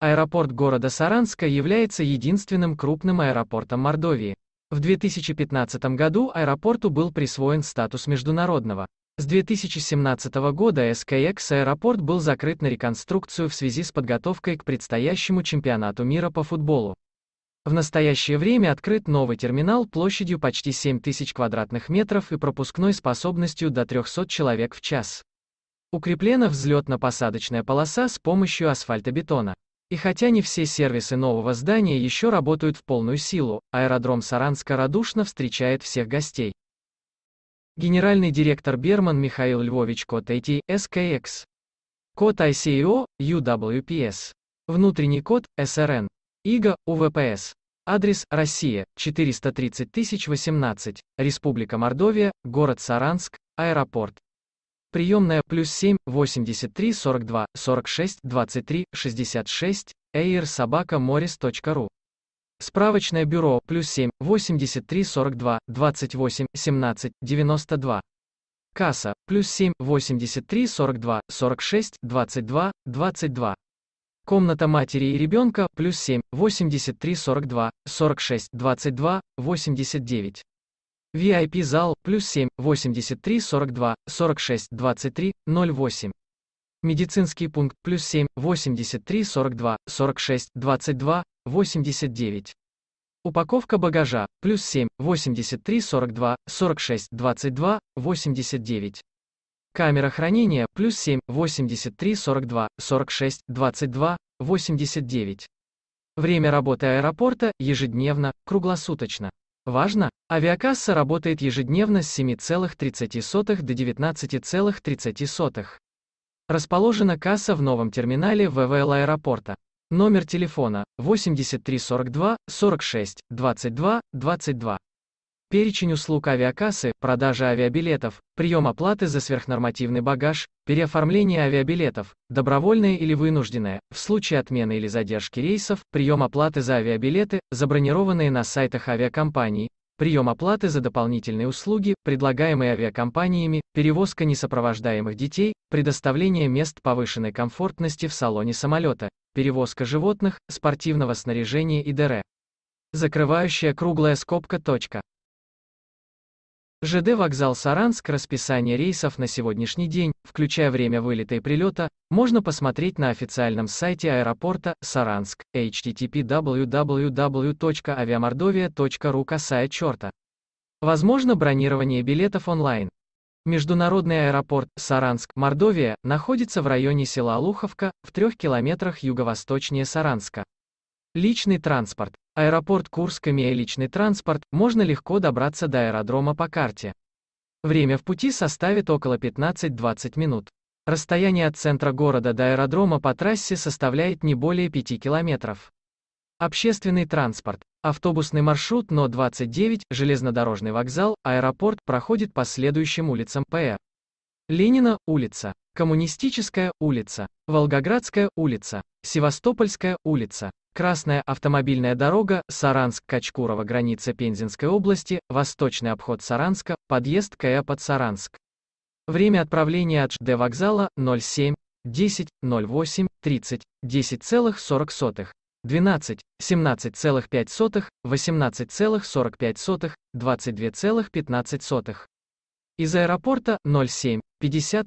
Аэропорт города Саранска является единственным крупным аэропортом Мордовии. В 2015 году аэропорту был присвоен статус международного. С 2017 года СКХ аэропорт был закрыт на реконструкцию в связи с подготовкой к предстоящему чемпионату мира по футболу. В настоящее время открыт новый терминал площадью почти 7000 квадратных метров и пропускной способностью до 300 человек в час. Укреплена взлетно-посадочная полоса с помощью асфальтобетона. И хотя не все сервисы нового здания еще работают в полную силу, аэродром Саранска радушно встречает всех гостей. Генеральный директор Берман Михаил Львович Кот IT, Код ICO, UWPS. Внутренний код, SRN. ИГА УВПС. Адрес, Россия, 430 018, Республика Мордовия, город Саранск, аэропорт. Приемная плюс 7, 83, 42, 46, 23, 66, airsobakamoris.ru. Справочное бюро, плюс 7, 83, 42, 28, 17, 92. Касса, плюс 7, 83, 42, 46, 22, 22. Комната матери и ребенка, плюс 7, 83, 42, 46, 22, 89. VIP-зал, плюс 7, 83, 42, 46, 23, 08. Медицинский пункт, плюс 7, 83, 42, 46, 22, 89. Упаковка багажа, плюс 7, 83, 42, 46, 22, 89. Камера хранения, плюс 7, 83, 42, 46, 22, 89. Время работы аэропорта, ежедневно, круглосуточно. Важно, авиакасса работает ежедневно с 7,30 до 19,30. Расположена касса в новом терминале ВВЛ аэропорта. Номер телефона 8342 46 22 22 перечень услуг авиакассы, продажа авиабилетов, прием оплаты за сверхнормативный багаж, переоформление авиабилетов, добровольное или вынужденное, в случае отмены или задержки рейсов, прием оплаты за авиабилеты, забронированные на сайтах авиакомпаний, прием оплаты за дополнительные услуги, предлагаемые авиакомпаниями, перевозка несопровождаемых детей, предоставление мест повышенной комфортности в салоне самолета, перевозка животных, спортивного снаряжения и ДР. Закрывающая круглая скобка точка. ЖД вокзал Саранск расписание рейсов на сегодняшний день, включая время вылета и прилета, можно посмотреть на официальном сайте аэропорта Саранск, http www.aviamordovia.ru касая черта. Возможно бронирование билетов онлайн. Международный аэропорт Саранск, Мордовия, находится в районе села Алуховка, в трех километрах юго-восточнее Саранска. Личный транспорт. Аэропорт Курсками и личный транспорт, можно легко добраться до аэродрома по карте. Время в пути составит около 15-20 минут. Расстояние от центра города до аэродрома по трассе составляет не более 5 километров. Общественный транспорт. Автобусный маршрут НО-29, железнодорожный вокзал, аэропорт проходит по следующим улицам П. Ленина, улица. Коммунистическая улица, Волгоградская улица, Севастопольская улица, Красная автомобильная дорога, Саранск-Качкурова, граница Пензенской области, восточный обход Саранска, подъезд КЭ а под Саранск. Время отправления от ЖД вокзала 07 10 08 30 10,40 12 17,5 18,45 22,15 из аэропорта 07 50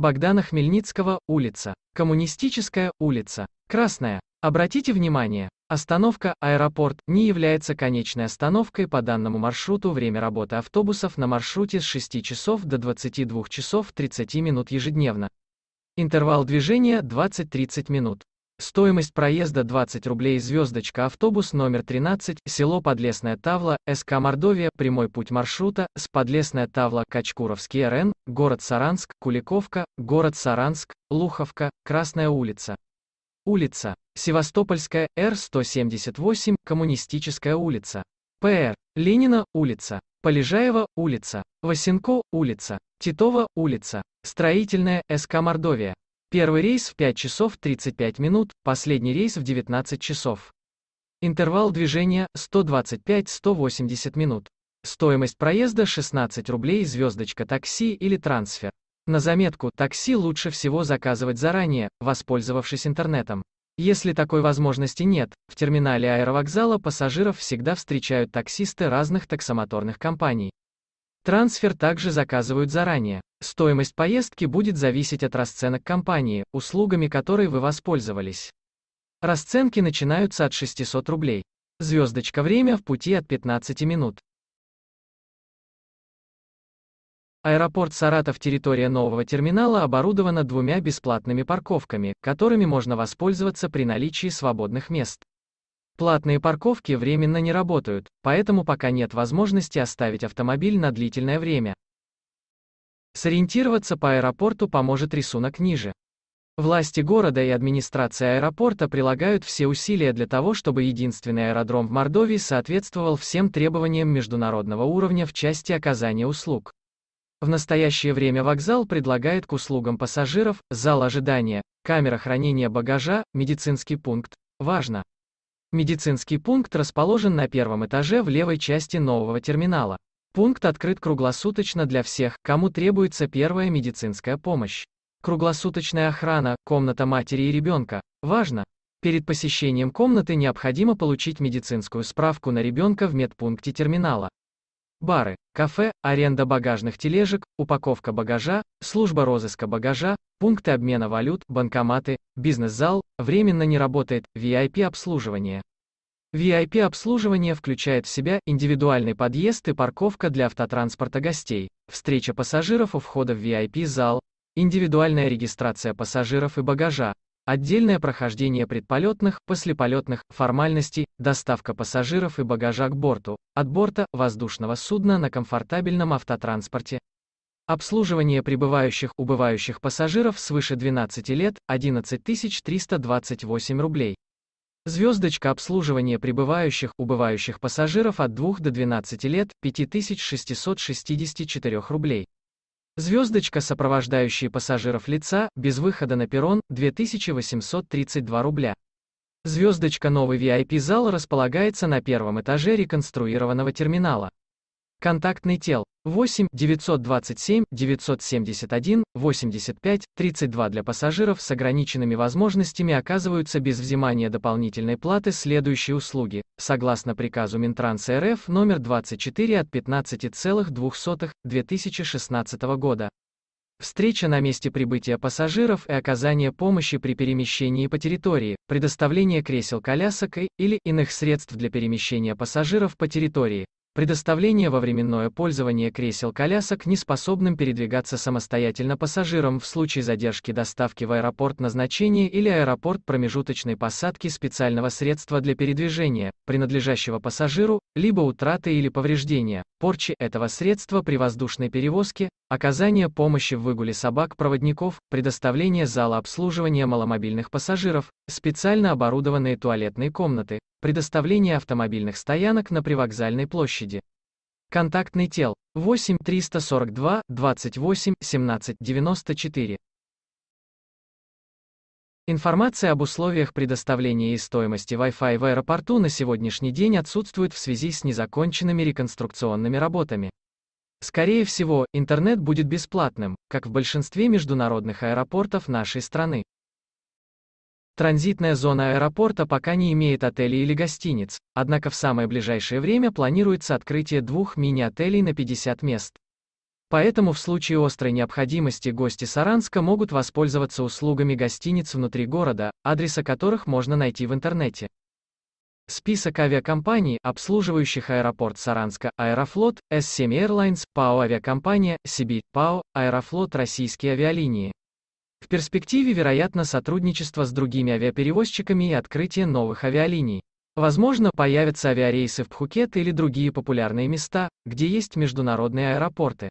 Богдана Хмельницкого, улица, Коммунистическая улица, Красная. Обратите внимание, остановка «Аэропорт» не является конечной остановкой по данному маршруту. Время работы автобусов на маршруте с 6 часов до 22 часов 30 минут ежедневно. Интервал движения 20-30 минут. Стоимость проезда 20 рублей звездочка автобус номер 13, село Подлесная Тавла, СК Мордовия, прямой путь маршрута, с Подлесная Тавла, Качкуровский РН, город Саранск, Куликовка, город Саранск, Луховка, Красная улица. Улица. Севастопольская, Р-178, Коммунистическая улица. П.Р. Ленина, улица. Полежаева, улица. Васенко, улица. Титова, улица. Строительная, СК Мордовия. Первый рейс в 5 часов 35 минут, последний рейс в 19 часов. Интервал движения 125-180 минут. Стоимость проезда 16 рублей звездочка такси или трансфер. На заметку, такси лучше всего заказывать заранее, воспользовавшись интернетом. Если такой возможности нет, в терминале аэровокзала пассажиров всегда встречают таксисты разных таксомоторных компаний. Трансфер также заказывают заранее. Стоимость поездки будет зависеть от расценок компании, услугами которой вы воспользовались. Расценки начинаются от 600 рублей. Звездочка время в пути от 15 минут. Аэропорт Саратов территория нового терминала оборудована двумя бесплатными парковками, которыми можно воспользоваться при наличии свободных мест. Платные парковки временно не работают, поэтому пока нет возможности оставить автомобиль на длительное время. Сориентироваться по аэропорту поможет рисунок ниже. Власти города и администрация аэропорта прилагают все усилия для того, чтобы единственный аэродром в Мордовии соответствовал всем требованиям международного уровня в части оказания услуг. В настоящее время вокзал предлагает к услугам пассажиров, зал ожидания, камера хранения багажа, медицинский пункт. Важно, Медицинский пункт расположен на первом этаже в левой части нового терминала. Пункт открыт круглосуточно для всех, кому требуется первая медицинская помощь. Круглосуточная охрана, комната матери и ребенка. Важно! Перед посещением комнаты необходимо получить медицинскую справку на ребенка в медпункте терминала бары, кафе, аренда багажных тележек, упаковка багажа, служба розыска багажа, пункты обмена валют, банкоматы, бизнес-зал, временно не работает, VIP-обслуживание. VIP-обслуживание включает в себя индивидуальный подъезд и парковка для автотранспорта гостей, встреча пассажиров у входа в VIP-зал, индивидуальная регистрация пассажиров и багажа, отдельное прохождение предполетных, послеполетных, формальностей, доставка пассажиров и багажа к борту, от борта воздушного судна на комфортабельном автотранспорте, обслуживание прибывающих, убывающих пассажиров свыше 12 лет, 11 328 рублей. Звездочка обслуживания прибывающих, убывающих пассажиров от 2 до 12 лет, 5664 рублей. Звездочка, сопровождающие пассажиров лица, без выхода на перрон, 2832 рубля. Звездочка новый VIP-зал располагается на первом этаже реконструированного терминала. Контактный тел 8 927 971 85 32 для пассажиров с ограниченными возможностями оказываются без взимания дополнительной платы следующие услуги, согласно приказу Минтранс РФ номер 24 от 15,02 2016 года. Встреча на месте прибытия пассажиров и оказание помощи при перемещении по территории, предоставление кресел-колясок и или иных средств для перемещения пассажиров по территории, предоставление во временное пользование кресел-колясок неспособным передвигаться самостоятельно пассажирам в случае задержки доставки в аэропорт назначения или аэропорт промежуточной посадки специального средства для передвижения, принадлежащего пассажиру, либо утраты или повреждения, порчи этого средства при воздушной перевозке, оказание помощи в выгуле собак-проводников, предоставление зала обслуживания маломобильных пассажиров, специально оборудованные туалетные комнаты, предоставление автомобильных стоянок на привокзальной площади. Контактный тел 8 342 28 17 94. Информация об условиях предоставления и стоимости Wi-Fi в аэропорту на сегодняшний день отсутствует в связи с незаконченными реконструкционными работами. Скорее всего, интернет будет бесплатным, как в большинстве международных аэропортов нашей страны. Транзитная зона аэропорта пока не имеет отелей или гостиниц, однако в самое ближайшее время планируется открытие двух мини-отелей на 50 мест. Поэтому в случае острой необходимости гости Саранска могут воспользоваться услугами гостиниц внутри города, адреса которых можно найти в интернете. Список авиакомпаний, обслуживающих аэропорт Саранска, Аэрофлот, S7 Airlines, ПАО «Авиакомпания», Сиби, ПАО, Аэрофлот «Российские авиалинии». В перспективе вероятно сотрудничество с другими авиаперевозчиками и открытие новых авиалиний. Возможно, появятся авиарейсы в Пхукет или другие популярные места, где есть международные аэропорты.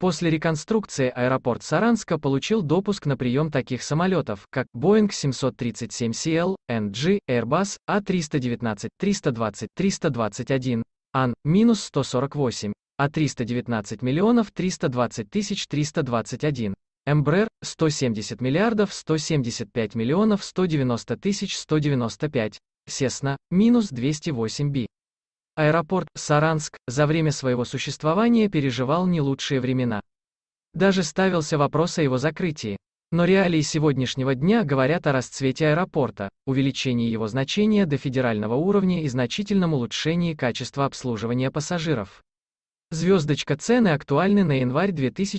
После реконструкции аэропорт Саранска получил допуск на прием таких самолетов, как Boeing 737CL, NG, Airbus, A319, 320, 321, AN-148, A319 миллионов 320 тысяч 321. МБРР 170 миллиардов 175 миллионов 190 тысяч 195, Сесна, минус 208 би. Аэропорт Саранск за время своего существования переживал не лучшие времена. Даже ставился вопрос о его закрытии. Но реалии сегодняшнего дня говорят о расцвете аэропорта, увеличении его значения до федерального уровня и значительном улучшении качества обслуживания пассажиров. Звездочка цены актуальны на январь 2000